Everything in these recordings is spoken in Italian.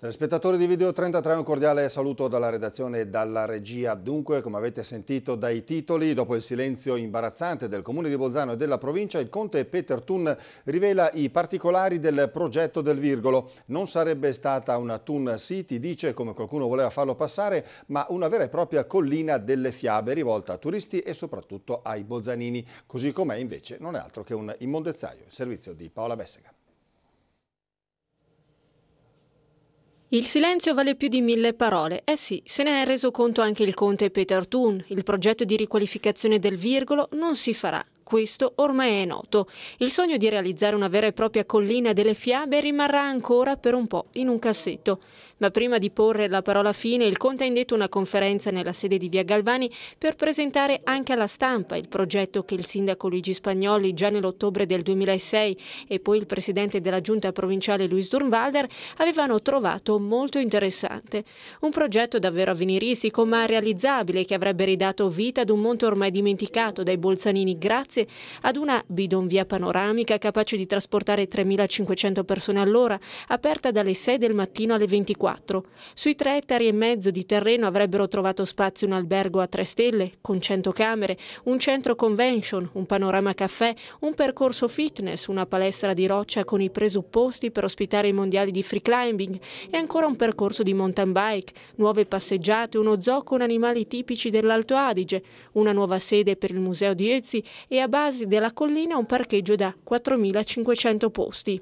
Telespettatori di Video 33, un cordiale saluto dalla redazione e dalla regia. Dunque, come avete sentito dai titoli, dopo il silenzio imbarazzante del Comune di Bolzano e della provincia, il conte Peter Thun rivela i particolari del progetto del Virgolo. Non sarebbe stata una Thun City, dice, come qualcuno voleva farlo passare, ma una vera e propria collina delle fiabe rivolta a turisti e soprattutto ai bolzanini. Così com'è invece non è altro che un immondezzaio. Il servizio di Paola Bessega. Il silenzio vale più di mille parole. Eh sì, se ne è reso conto anche il conte Peter Thun. Il progetto di riqualificazione del Virgolo non si farà questo ormai è noto. Il sogno di realizzare una vera e propria collina delle fiabe rimarrà ancora per un po' in un cassetto. Ma prima di porre la parola fine, il Conte ha indetto una conferenza nella sede di Via Galvani per presentare anche alla stampa il progetto che il sindaco Luigi Spagnoli già nell'ottobre del 2006 e poi il presidente della giunta provinciale Luis Durnwalder avevano trovato molto interessante. Un progetto davvero avveniristico ma realizzabile che avrebbe ridato vita ad un monte ormai dimenticato dai bolzanini grazie Varese ad una bidonvia panoramica capace di trasportare 3.500 persone all'ora, aperta dalle 6 del mattino alle 24. Sui 3 ettari e mezzo di terreno avrebbero trovato spazio un albergo a 3 stelle, con 100 camere, un centro convention, un panorama caffè, un percorso fitness, una palestra di roccia con i presupposti per ospitare i mondiali di free climbing e ancora un percorso di mountain bike, nuove passeggiate, uno zoo con animali tipici dell'Alto Adige, una nuova sede per il museo di Ezzi e a base della collina un parcheggio da 4.500 posti.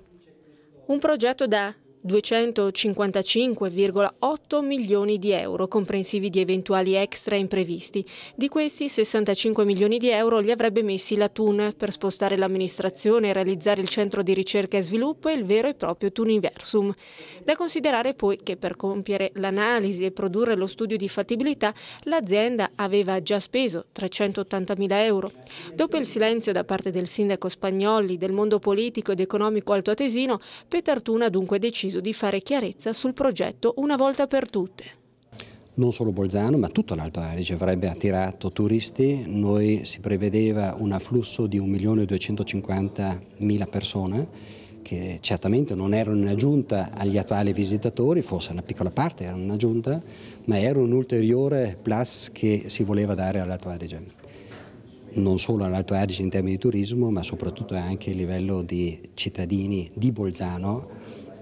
Un progetto da 255,8 milioni di euro, comprensivi di eventuali extra imprevisti. Di questi 65 milioni di euro li avrebbe messi la TUN per spostare l'amministrazione e realizzare il centro di ricerca e sviluppo e il vero e proprio Tuniversum. Da considerare poi che per compiere l'analisi e produrre lo studio di fattibilità l'azienda aveva già speso 380 mila euro. Dopo il silenzio da parte del sindaco Spagnoli, del mondo politico ed economico altoatesino, Peter Tun ha dunque deciso deciso di fare chiarezza sul progetto una volta per tutte non solo Bolzano ma tutto l'Alto Adige avrebbe attirato turisti, noi si prevedeva un afflusso di 1.250.000 persone che certamente non erano un'aggiunta agli attuali visitatori, forse una piccola parte era un'aggiunta, ma era un ulteriore plus che si voleva dare all'Alto Adige non solo all'Alto Adige in termini di turismo ma soprattutto anche a livello di cittadini di Bolzano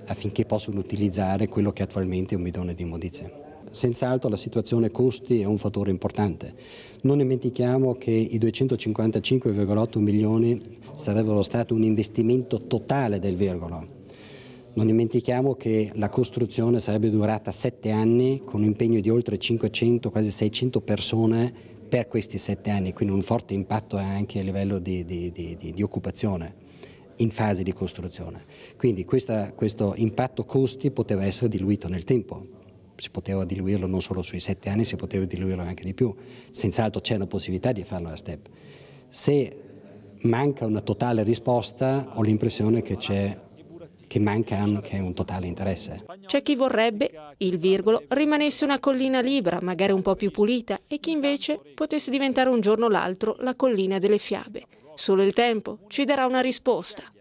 affinché possano utilizzare quello che attualmente è un bidone di modizia. Senz'altro la situazione costi è un fattore importante. Non dimentichiamo che i 255,8 milioni sarebbero stati un investimento totale del virgolo. Non dimentichiamo che la costruzione sarebbe durata sette anni con un impegno di oltre 500, quasi 600 persone per questi sette anni, quindi un forte impatto anche a livello di, di, di, di occupazione in fase di costruzione. Quindi questa, questo impatto costi poteva essere diluito nel tempo, si poteva diluirlo non solo sui sette anni, si poteva diluirlo anche di più, senz'altro c'è la possibilità di farlo a step. Se manca una totale risposta ho l'impressione che c'è che manca anche un totale interesse. C'è chi vorrebbe, il virgolo, rimanesse una collina libera, magari un po' più pulita, e chi invece potesse diventare un giorno o l'altro la collina delle fiabe. Solo il tempo ci darà una risposta.